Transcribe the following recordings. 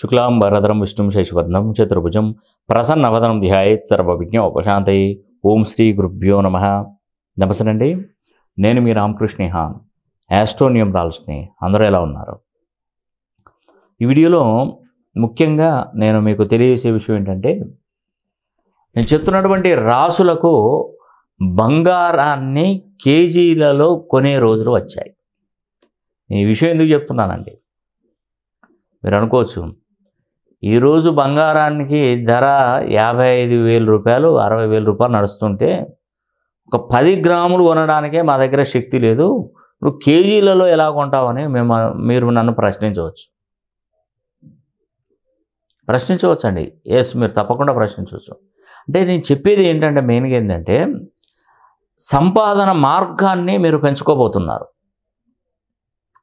శుక్లాంబరధరం విష్ణు శశివర్ణం చతుర్భుజం ప్రసన్నవదనం ధ్యాయత్ సర్వవిజ్ఞ ఉపశాంతయే ఓం శ్రీ గురుభ్యో నమ నమస్తేనండి నేను మీ రామకృష్ణ హాన్ యాస్ట్రోనియం రాల్స్ని అందరూ ఎలా ఉన్నారు ఈ వీడియోలో ముఖ్యంగా నేను మీకు తెలియజేసే విషయం ఏంటంటే నేను చెప్తున్నటువంటి రాసులకు బంగారాన్ని కేజీలలో కొనే రోజులు వచ్చాయి ఈ విషయం ఎందుకు చెప్తున్నానండి మీరు అనుకోవచ్చు ఈరోజు బంగారానికి ధర యాభై ఐదు వేల రూపాయలు అరవై వేల రూపాయలు నడుస్తుంటే ఒక పది గ్రాములు కొనడానికే మా దగ్గర శక్తి లేదు నువ్వు కేజీలలో ఎలా కొంటావని మేము మీరు నన్ను ప్రశ్నించవచ్చు ప్రశ్నించవచ్చండి ఎస్ మీరు తప్పకుండా ప్రశ్నించవచ్చు అంటే నేను చెప్పేది ఏంటంటే మెయిన్గా ఏంటంటే సంపాదన మార్గాన్ని మీరు పెంచుకోబోతున్నారు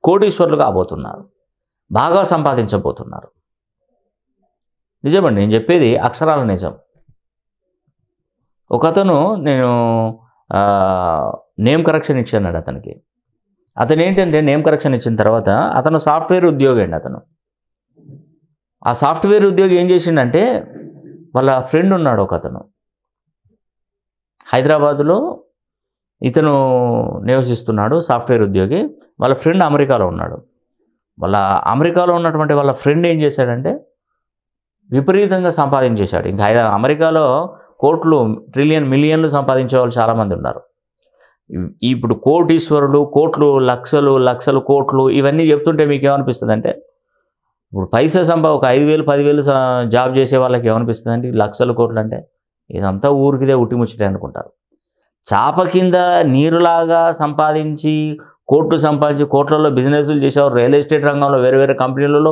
కోటీశ్వరులు కాబోతున్నారు బాగా సంపాదించబోతున్నారు నిజమండి నేను చెప్పేది అక్షరాల నిజం ఒకతను నేను నేమ్ కరెక్షన్ ఇచ్చాడు అతనికి అతను ఏంటంటే నేమ్ కరెక్షన్ ఇచ్చిన తర్వాత అతను సాఫ్ట్వేర్ ఉద్యోగి అండి అతను ఆ సాఫ్ట్వేర్ ఉద్యోగి ఏం చేసిండంటే వాళ్ళ ఫ్రెండ్ ఉన్నాడు ఒక అతను హైదరాబాదులో ఇతను నివసిస్తున్నాడు సాఫ్ట్వేర్ ఉద్యోగి వాళ్ళ ఫ్రెండ్ అమెరికాలో ఉన్నాడు వాళ్ళ అమెరికాలో ఉన్నటువంటి వాళ్ళ ఫ్రెండ్ ఏం చేశాడంటే విపరీతంగా సంపాదించేశాడు ఇంకా ఆయన అమెరికాలో కోట్లు ట్రిలియన్ మిలియన్లు సంపాదించే వాళ్ళు చాలామంది ఉన్నారు ఇప్పుడు కోటీశ్వరులు కోట్లు లక్షలు లక్షలు కోట్లు ఇవన్నీ చెప్తుంటే మీకు ఏమనిపిస్తుంది అంటే ఇప్పుడు పైసా సంపా ఒక ఐదు వేలు పదివేలు జాబ్ చేసే వాళ్ళకి ఏమనిపిస్తుంది అండి లక్షలు కోట్లు అంటే ఇదంతా ఊరికిదే ఉట్టిముచ్చటే అనుకుంటారు చాప కింద నీరులాగా సంపాదించి కోట్లు సంపాదించి కోట్లలో బిజినెస్లు చేసేవారు రియల్ ఎస్టేట్ రంగంలో వేరే వేరే కంపెనీలలో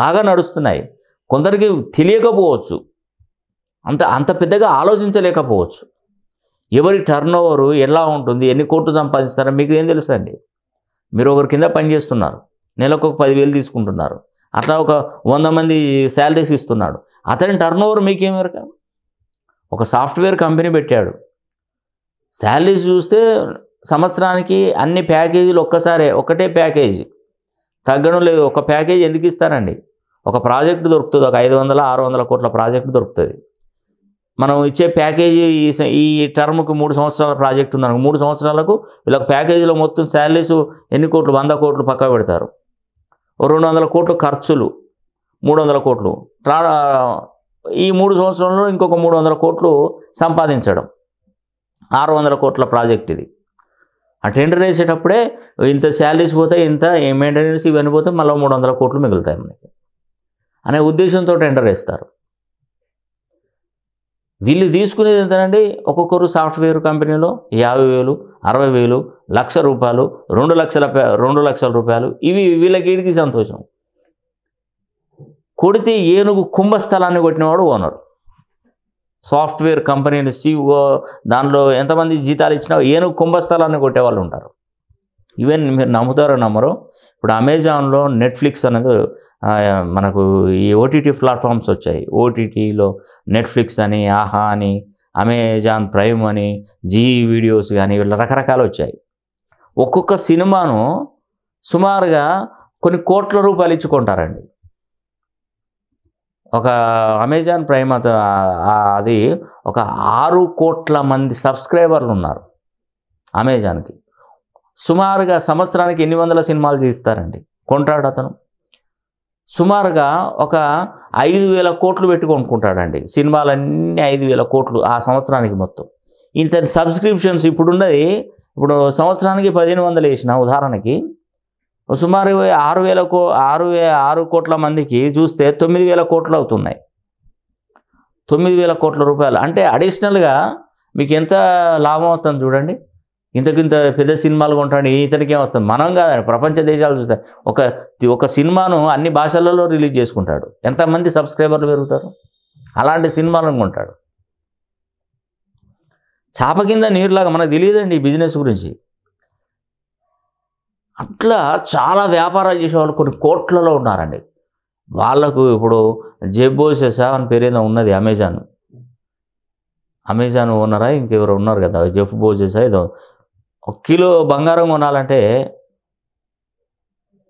బాగా నడుస్తున్నాయి కొందరికి తెలియకపోవచ్చు అంత అంత పెద్దగా ఆలోచించలేకపోవచ్చు ఎవరి టర్న్ ఓవరు ఎలా ఉంటుంది ఎన్ని కోట్లు సంపాదిస్తారో మీకు ఏం తెలుసండి మీరు ఒకరి కింద పనిచేస్తున్నారు నెలకు ఒక పదివేలు తీసుకుంటున్నారు అట్లా ఒక వంద మంది శాలరీస్ ఇస్తున్నాడు అతని టర్న్ ఓవర్ మీకేం వరకు ఒక సాఫ్ట్వేర్ కంపెనీ పెట్టాడు శాలరీస్ చూస్తే సంవత్సరానికి అన్ని ప్యాకేజీలు ఒక్కసారే ఒకటే ప్యాకేజీ తగ్గడం లేదు ఒక ప్యాకేజ్ ఎందుకు ఇస్తారండి ఒక ప్రాజెక్టు దొరుకుతుంది ఒక ఐదు వందల ఆరు వందల కోట్ల ప్రాజెక్టు దొరుకుతుంది మనం ఇచ్చే ప్యాకేజీ ఈ ఈ టర్మ్కి మూడు సంవత్సరాల ప్రాజెక్ట్ ఉందనుకో మూడు సంవత్సరాలకు వీళ్ళకి ప్యాకేజీలో మొత్తం శాలరీస్ ఎన్ని కోట్లు వంద కోట్లు పక్క పెడతారు రెండు వందల కోట్లు ఖర్చులు మూడు వందల కోట్లు ఈ మూడు సంవత్సరంలో ఇంకొక మూడు వందల కోట్లు సంపాదించడం ఆరు వందల కోట్ల ప్రాజెక్ట్ ఇది ఆ టెండర్ వేసేటప్పుడే ఇంత శాలరీస్ పోతాయి ఇంత మెయింటెనెన్స్ ఇవన్నీ పోతే మళ్ళీ మూడు వందల కోట్లు మిగులుతాయి మనకి అనే ఉద్దేశంతో టెండర్ వేస్తారు వీళ్ళు తీసుకునేది ఎంతనండి ఒక్కొక్కరు సాఫ్ట్వేర్ కంపెనీలో యాభై వేలు అరవై వేలు లక్ష రూపాయలు రెండు లక్షల రెండు లక్షల రూపాయలు ఇవి వీళ్ళకి సంతోషం కొడితే ఏనుగు కుంభస్థలాన్ని కొట్టినవాడు ఓనర్ సాఫ్ట్వేర్ కంపెనీని సిఓ దానిలో ఎంతమంది జీతాలు ఇచ్చినా ఏనుగు కుంభస్థలాన్ని కొట్టేవాళ్ళు ఉంటారు ఈవెన్ మీరు నమ్ముతారో నమ్మరో ఇప్పుడు అమెజాన్లో నెట్ఫ్లిక్స్ అనేది మనకు ఈ ఓటీటీ ప్లాట్ఫామ్స్ వచ్చాయి ఓటీటీలో నెట్ఫ్లిక్స్ అని ఆహా అని అమెజాన్ ప్రైమ్ అని జీ వీడియోస్ కానీ వీళ్ళ రకరకాలు వచ్చాయి ఒక్కొక్క సినిమాను సుమారుగా కొన్ని కోట్ల రూపాయలు ఇచ్చుకుంటారండి ఒక అమెజాన్ ప్రైమ్ అది ఒక ఆరు కోట్ల మంది సబ్స్క్రైబర్లు ఉన్నారు అమెజాన్కి సుమారుగా సంవత్సరానికి ఎన్ని వందల సినిమాలు తీస్తారండి కొంటాడు అతను సుమారుగా ఒక ఐదు వేల కోట్లు పెట్టి కొనుక్కుంటాడండి సినిమాలన్నీ ఐదు వేల కోట్లు ఆ సంవత్సరానికి మొత్తం ఇంత సబ్స్క్రిప్షన్స్ ఇప్పుడున్నది ఇప్పుడు సంవత్సరానికి పదిహేను వందలు వేసిన ఉదాహరణకి సుమారు ఆరు వేల కో ఆరు ఆరు కోట్ల మందికి చూస్తే తొమ్మిది వేల కోట్లు అవుతున్నాయి తొమ్మిది వేల కోట్ల రూపాయలు అంటే అడిషనల్గా మీకు ఎంత లాభం అవుతుంది చూడండి ఇంతకింత పెద్ద సినిమాలు కొంటాడు ఇతనికి ఏమొస్తుంది మనం కాదని ప్రపంచ దేశాలు చూస్తారు ఒక ఒక సినిమాను అన్ని భాషలలో రిలీజ్ చేసుకుంటాడు ఎంతమంది సబ్స్క్రైబర్లు పెరుగుతారు అలాంటి సినిమాలను కొంటాడు చాప కింద నీరులాగా మనకు తెలియదండి ఈ బిజినెస్ గురించి అట్లా చాలా వ్యాపారాలు చేసేవాళ్ళు కొన్ని కోట్లలో ఉన్నారండి వాళ్ళకు ఇప్పుడు జెబ్బోసెసా అని పేరేదో ఉన్నది అమెజాన్ అమెజాన్ ఓనరా ఇంకెవరు ఉన్నారు కదా జెఫ్ బోజెసా ఏదో ఒక కిలో బంగారం కొనాలంటే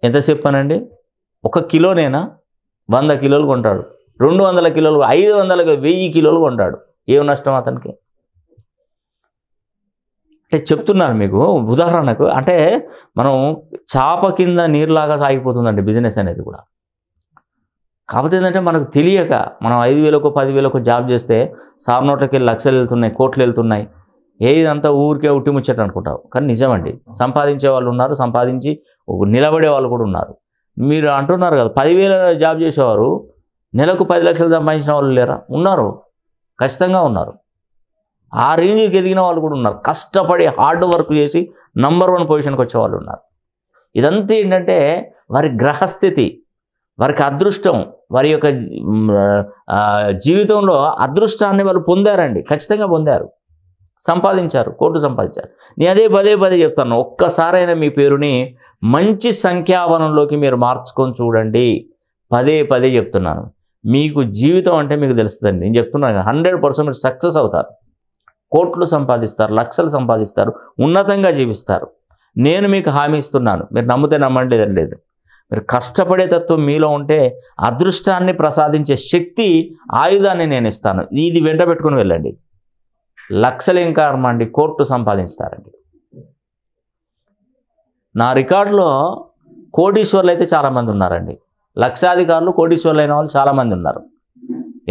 ఎంత చెప్పానండి ఒక కిలోనేనా వంద కిలోలు కొంటాడు రెండు వందల కిలోలు ఐదు వందల వెయ్యి కిలోలు కొంటాడు ఏం నష్టం అతనికి అంటే చెప్తున్నారు మీకు ఉదాహరణకు అంటే మనం చాప కింద నీరులాగా సాగిపోతుందండి బిజినెస్ అనేది కూడా కాకపోతే ఏంటంటే మనకు తెలియక మనం ఐదు వేలకు పదివేలకు జాబ్ చేస్తే సార్ నోట్లకి లక్షలు వెళ్తున్నాయి కోట్లు వెళ్తున్నాయి ఏదంతా ఊరికే ఉట్టి ముచ్చట అనుకుంటావు కానీ నిజమండి సంపాదించే వాళ్ళు ఉన్నారు సంపాదించి నిలబడే వాళ్ళు కూడా ఉన్నారు మీరు అంటున్నారు కదా పదివేల జాబ్ చేసేవారు నెలకు పది లక్షలు సంపాదించిన వాళ్ళు లేరా ఉన్నారు ఖచ్చితంగా ఉన్నారు ఆ రేంజ్కి ఎదిగిన వాళ్ళు కూడా ఉన్నారు కష్టపడి హార్డ్ వర్క్ చేసి నంబర్ వన్ పొజిషన్కి వచ్చే వాళ్ళు ఉన్నారు ఇదంతా ఏంటంటే వారి గ్రహస్థితి వారికి అదృష్టం వారి యొక్క జీవితంలో అదృష్టాన్ని వాళ్ళు పొందారండి ఖచ్చితంగా పొందారు సంపాదించారు కోర్టు సంపాదించారు నేను అదే పదే పదే చెప్తాను ఒక్కసారైనా మీ పేరుని మంచి సంఖ్యావనంలోకి మీరు మార్చుకొని చూడండి పదే పదే చెప్తున్నాను మీకు జీవితం అంటే మీకు తెలుస్తుందండి నేను చెప్తున్నాను హండ్రెడ్ పర్సెంట్ సక్సెస్ అవుతారు కోట్లు సంపాదిస్తారు లక్షలు సంపాదిస్తారు ఉన్నతంగా జీవిస్తారు నేను మీకు హామీ ఇస్తున్నాను మీరు నమ్మితే నమ్మండి లేదు మీరు కష్టపడే తత్వం మీలో ఉంటే అదృష్టాన్ని ప్రసాదించే శక్తి ఆయుధాన్ని నేను ఇస్తాను ఇది వెంట పెట్టుకుని వెళ్ళండి లక్షలు ఇంకా అమ్మండి కోర్టు సంపాదిస్తారండి నా రికార్డులో కోటీశ్వర్లు అయితే చాలామంది ఉన్నారండి లక్షాధికారులు కోటీశ్వర్లు అయిన వాళ్ళు చాలామంది ఉన్నారు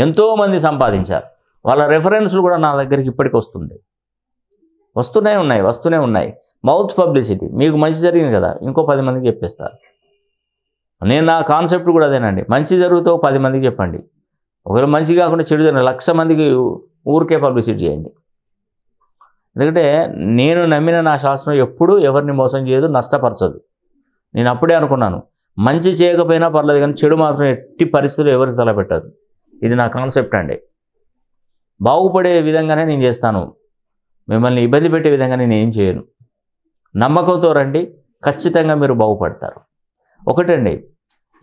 ఎంతోమంది సంపాదించారు వాళ్ళ రెఫరెన్స్లు కూడా నా దగ్గరికి ఇప్పటికి వస్తుంది వస్తూనే ఉన్నాయి వస్తూనే ఉన్నాయి మౌత్ పబ్లిసిటీ మీకు మంచి జరిగింది కదా ఇంకో పది మందికి చెప్పేస్తారు నేను నా కాన్సెప్ట్ కూడా అదేనండి మంచి జరుగుతూ పది మందికి చెప్పండి ఒకవేళ మంచి కాకుండా చెడు లక్ష మందికి ఊరికే పబ్లిసిటీ చేయండి ఎందుకంటే నేను నమ్మిన నా శాస్త్రం ఎప్పుడూ ఎవరిని మోసం చేయదు నష్టపరచదు నేను అప్పుడే అనుకున్నాను మంచి చేయకపోయినా పర్లేదు కానీ చెడు మాత్రం ఎట్టి పరిస్థితులు ఎవరికి తలపెట్టదు ఇది నా కాన్సెప్ట్ అండి బాగుపడే విధంగానే నేను చేస్తాను మిమ్మల్ని ఇబ్బంది పెట్టే విధంగా నేను ఏం చేయను నమ్మకంతో రండి ఖచ్చితంగా మీరు బాగుపడతారు ఒకటండి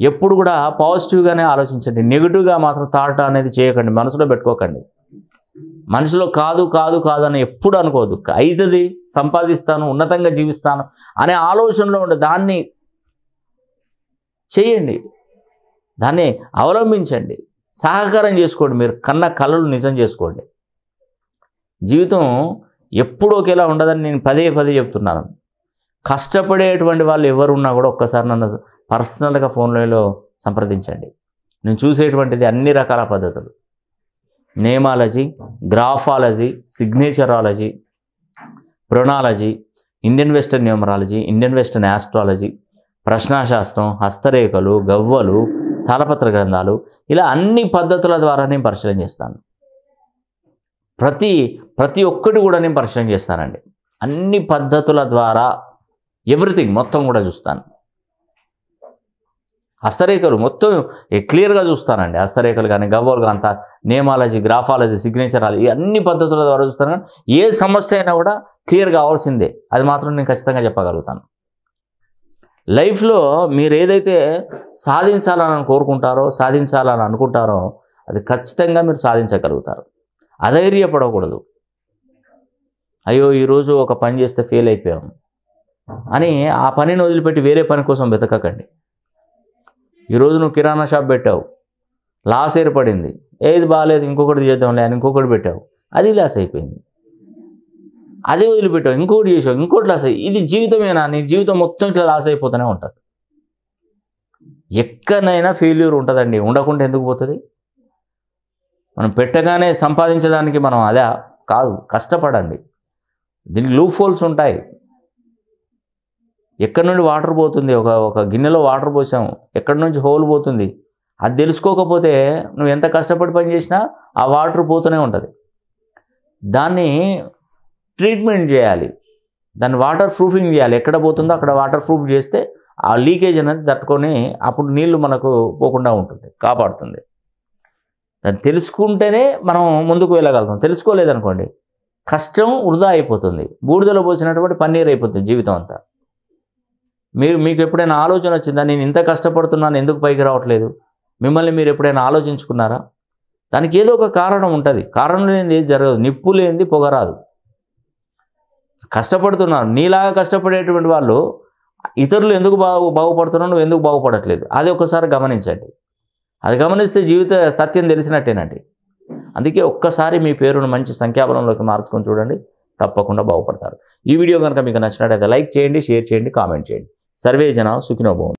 ఎప్పుడు కూడా పాజిటివ్గానే ఆలోచించండి నెగిటివ్గా మాత్రం థాట్ అనేది చేయకండి మనసులో పెట్టుకోకండి మనిషిలో కాదు కాదు కాదు అని ఎప్పుడు అనుకోవద్దు అవుతుంది సంపాదిస్తాను ఉన్నతంగా జీవిస్తాను అనే ఆలోచనలో ఉండే దాన్ని చేయండి దాన్ని అవలంబించండి సహకారం చేసుకోండి మీరు కన్న కళలు నిజం చేసుకోండి జీవితం ఎప్పుడు ఒకేలా ఉండదని నేను పదే పదే చెప్తున్నాను కష్టపడేటువంటి వాళ్ళు ఎవరు ఉన్నా కూడా ఒక్కసారి నన్ను పర్సనల్గా ఫోన్లలో సంప్రదించండి నేను చూసేటువంటిది అన్ని రకాల పద్ధతులు నేమాలజీ గ్రాఫాలజీ సిగ్నేచరాలజీ ప్రొనాలజీ Indian western numerology Indian western astrology ప్రశ్నాశాస్త్రం హస్తరేఖలు గవ్వలు తలపత్ర గ్రంథాలు ఇలా అన్ని పద్ధతుల ద్వారా నేను పరిశీలన చేస్తాను ప్రతి ప్రతి ఒక్కటి కూడా నేను పరిశీలన చేస్తానండి అన్ని పద్ధతుల ద్వారా ఎవ్రీథింగ్ మొత్తం కూడా చూస్తాను హస్తరేఖలు మొత్తం క్లియర్గా చూస్తానండి హస్తరేఖలు కానీ గవ్వలు కానీ నేమాలజీ గ్రాఫాలజీ సిగ్నేచర్ సిగ్నేచరాలజీ అన్ని పద్ధతుల ద్వారా చూస్తాను కానీ ఏ సమస్య అయినా కూడా క్లియర్ కావాల్సిందే అది మాత్రం నేను ఖచ్చితంగా చెప్పగలుగుతాను లైఫ్లో మీరు ఏదైతే సాధించాలని కోరుకుంటారో సాధించాలని అనుకుంటారో అది ఖచ్చితంగా మీరు సాధించగలుగుతారు అధైర్యపడకూడదు అయ్యో ఈరోజు ఒక పని చేస్తే ఫెయిల్ అయిపోయాం అని ఆ పనిని వదిలిపెట్టి వేరే పని కోసం వెతకకండి ఈరోజు నువ్వు కిరాణా షాప్ పెట్టావు లాస్ ఏర్పడింది ఏది బాగాలేదు ఇంకొకటి చేద్దాంలే అని ఇంకొకటి పెట్టావు అది లాస్ అయిపోయింది అది వదిలిపెట్టావు ఇంకోటి చేసావు ఇంకోటి లాస్ అయ్యి ఇది జీవితమేనా నీ జీవితం మొత్తం ఇట్లా లాస్ అయిపోతూనే ఉంటుంది ఎక్కడైనా ఫెయిల్యూర్ ఉంటుందండి ఉండకుండా ఎందుకు పోతుంది మనం పెట్టగానే సంపాదించడానికి మనం అదే కాదు కష్టపడండి దీనికి లూప్ హోల్స్ ఉంటాయి ఎక్కడి నుండి వాటర్ పోతుంది ఒక ఒక గిన్నెలో వాటర్ పోసాము ఎక్కడి నుంచి హోల్ పోతుంది అది తెలుసుకోకపోతే నువ్వు ఎంత కష్టపడి పని చేసినా ఆ వాటర్ పోతూనే ఉంటుంది దాన్ని ట్రీట్మెంట్ చేయాలి దాన్ని వాటర్ ప్రూఫింగ్ చేయాలి ఎక్కడ పోతుందో అక్కడ వాటర్ ప్రూఫ్ చేస్తే ఆ లీకేజ్ అనేది తట్టుకొని అప్పుడు నీళ్లు మనకు పోకుండా ఉంటుంది కాపాడుతుంది దాన్ని తెలుసుకుంటేనే మనం ముందుకు వెళ్ళగలుగుతాం తెలుసుకోలేదనుకోండి కష్టం వృధా అయిపోతుంది బూడిదలో పోసినటువంటి పన్నీరు అయిపోతుంది జీవితం అంతా మీరు మీకు ఎప్పుడైనా ఆలోచన వచ్చిందా నేను ఇంత కష్టపడుతున్నాను ఎందుకు పైకి రావట్లేదు మిమ్మల్ని మీరు ఎప్పుడైనా ఆలోచించుకున్నారా దానికి ఏదో ఒక కారణం ఉంటుంది కారణం లేనిది ఏది జరగదు నిప్పు లేనిది పొగరాదు కష్టపడుతున్నారు నీలాగా కష్టపడేటువంటి వాళ్ళు ఇతరులు ఎందుకు బాగు బాగుపడుతున్నారు నువ్వు ఎందుకు బాగుపడట్లేదు అది ఒకసారి గమనించండి అది గమనిస్తే జీవిత సత్యం తెలిసినట్టేనండి అందుకే ఒక్కసారి మీ పేరును మంచి సంఖ్యాబలంలోకి మార్చుకొని చూడండి తప్పకుండా బాగుపడతారు ఈ వీడియో కనుక మీకు నచ్చినట్టయితే లైక్ చేయండి షేర్ చేయండి కామెంట్ చేయండి ಸರ್ವೇ ಜನ ಸುಖಿನೋ ಭವಂತು